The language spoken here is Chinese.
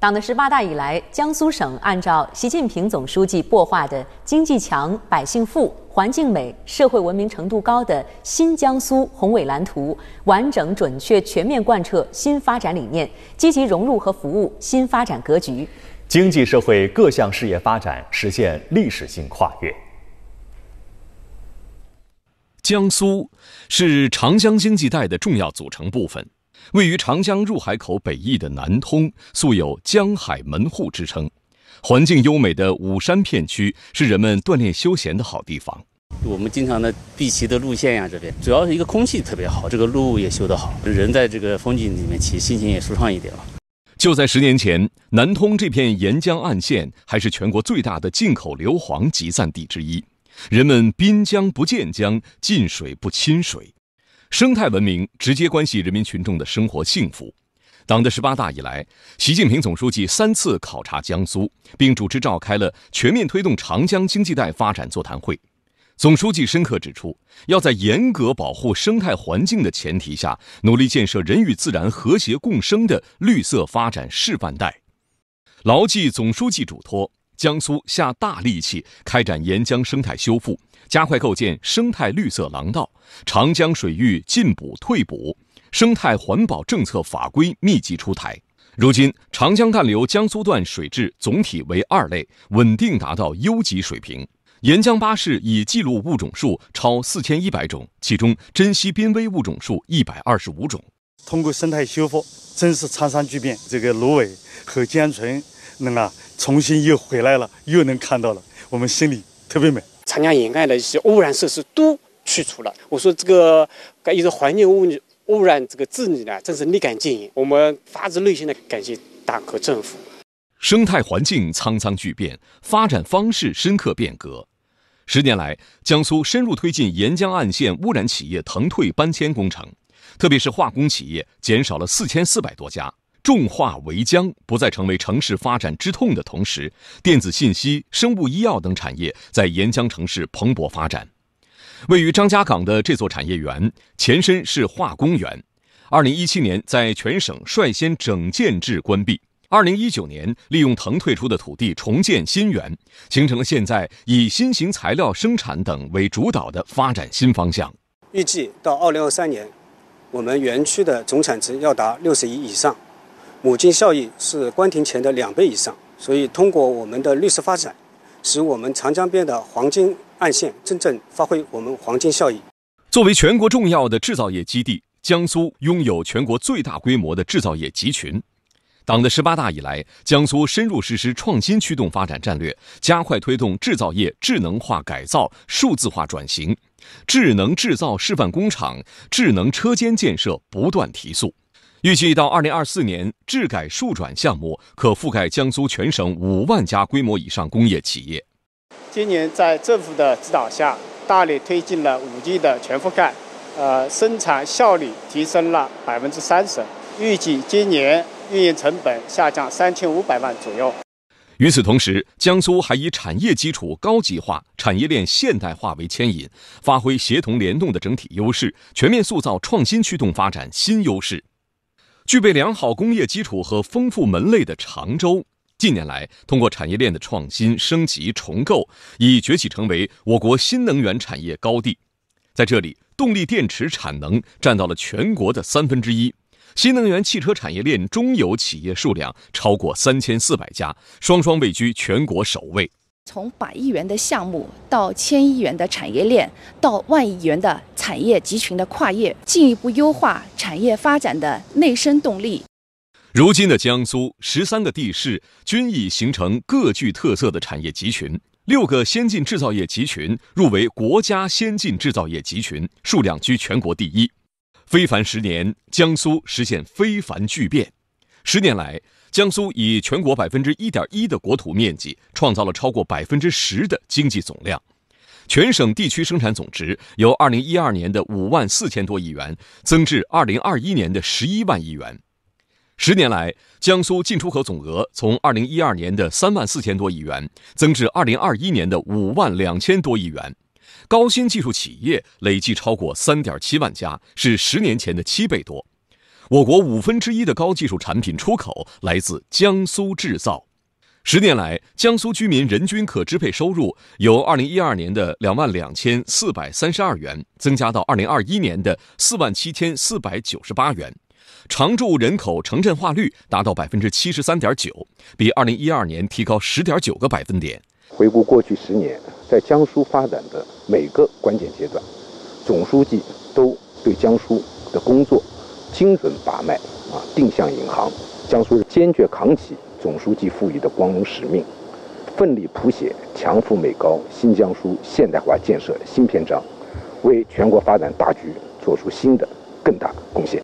党的十八大以来，江苏省按照习近平总书记擘画的“经济强、百姓富、环境美、社会文明程度高”的新江苏宏伟蓝图，完整、准确、全面贯彻新发展理念，积极融入和服务新发展格局，经济社会各项事业发展实现历史性跨越。江苏是长江经济带的重要组成部分。位于长江入海口北翼的南通，素有“江海门户”之称。环境优美的五山片区，是人们锻炼休闲的好地方。我们经常的避骑的路线呀，这边主要是一个空气特别好，这个路也修得好，人在这个风景里面骑，心情也舒畅一点了。就在十年前，南通这片沿江岸线还是全国最大的进口硫磺集散地之一。人们滨江不见江，近水不亲水。生态文明直接关系人民群众的生活幸福。党的十八大以来，习近平总书记三次考察江苏，并主持召开了全面推动长江经济带发展座谈会。总书记深刻指出，要在严格保护生态环境的前提下，努力建设人与自然和谐共生的绿色发展示范带。牢记总书记嘱托。江苏下大力气开展沿江生态修复，加快构建生态绿色廊道，长江水域进补退补，生态环保政策法规密集出台。如今，长江干流江苏段水质总体为二类，稳定达到优级水平。沿江八市已记录物种数超四千一百种，其中珍稀濒危物种数一百二十五种。通过生态修复，真是沧桑巨变。这个芦苇和江豚。能啊，重新又回来了，又能看到了，我们心里特别美。长江沿岸的一些污染设施都去除了。我说这个，该也是环境污染，污染这个治理呢，真是立竿见影。我们发自内心的感谢党和政府。生态环境沧桑巨变，发展方式深刻变革。十年来，江苏深入推进沿江岸线污染企业腾退搬迁工程，特别是化工企业减少了四千四百多家。重化为江不再成为城市发展之痛的同时，电子信息、生物医药等产业在沿江城市蓬勃发展。位于张家港的这座产业园，前身是化工园，二零一七年在全省率先整建制关闭，二零一九年利用腾退出的土地重建新园，形成了现在以新型材料生产等为主导的发展新方向。预计到二零二三年，我们园区的总产值要达六十亿以上。黄金效益是关停前的两倍以上，所以通过我们的绿色发展，使我们长江边的黄金岸线真正发挥我们黄金效益。作为全国重要的制造业基地，江苏拥有全国最大规模的制造业集群。党的十八大以来，江苏深入实施创新驱动发展战略，加快推动制造业智能化改造、数字化转型，智能制造示范工厂、智能车间建设不断提速。预计到二零二四年，制改数转项目可覆盖江苏全省五万家规模以上工业企业。今年在政府的指导下，大力推进了 5G 的全覆盖，呃，生产效率提升了百分之三十，预计今年运营成本下降三千五百万左右。与此同时，江苏还以产业基础高级化、产业链现代化为牵引，发挥协同联动的整体优势，全面塑造创新驱动发展新优势。具备良好工业基础和丰富门类的常州，近年来通过产业链的创新升级重构，已崛起成为我国新能源产业高地。在这里，动力电池产能占到了全国的三分之一，新能源汽车产业链中游企业数量超过三千四百家，双双位居全国首位。从百亿元的项目到千亿元的产业链，到万亿元的产业集群的跨越，进一步优化产业发展的内生动力。如今的江苏，十三个地市均已形成各具特色的产业集群，六个先进制造业集群入围国家先进制造业集群，数量居全国第一。非凡十年，江苏实现非凡巨变。十年来。江苏以全国百分之一点一的国土面积，创造了超过百分之十的经济总量。全省地区生产总值由二零一二年的五万四千多亿元增至二零二一年的十一万亿元。十年来，江苏进出口总额从二零一二年的三万四千多亿元增至二零二一年的五万两千多亿元。高新技术企业累计超过三点七万家，是十年前的七倍多。我国五分之一的高技术产品出口来自江苏制造。十年来，江苏居民人均可支配收入由二零一二年的两万两千四百三十二元增加到二零二一年的四万七千四百九十八元，常住人口城镇化率达到百分之七十三点九，比二零一二年提高十点九个百分点。回顾过去十年，在江苏发展的每个关键阶段，总书记都对江苏的工作。精准把脉，啊，定向引航。江苏是坚决扛起总书记赋予的光荣使命，奋力谱写强富美高新江苏现代化建设新篇章，为全国发展大局做出新的更大贡献。